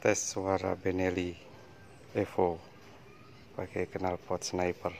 tes suara Benelli Evo pakai knalpot sniper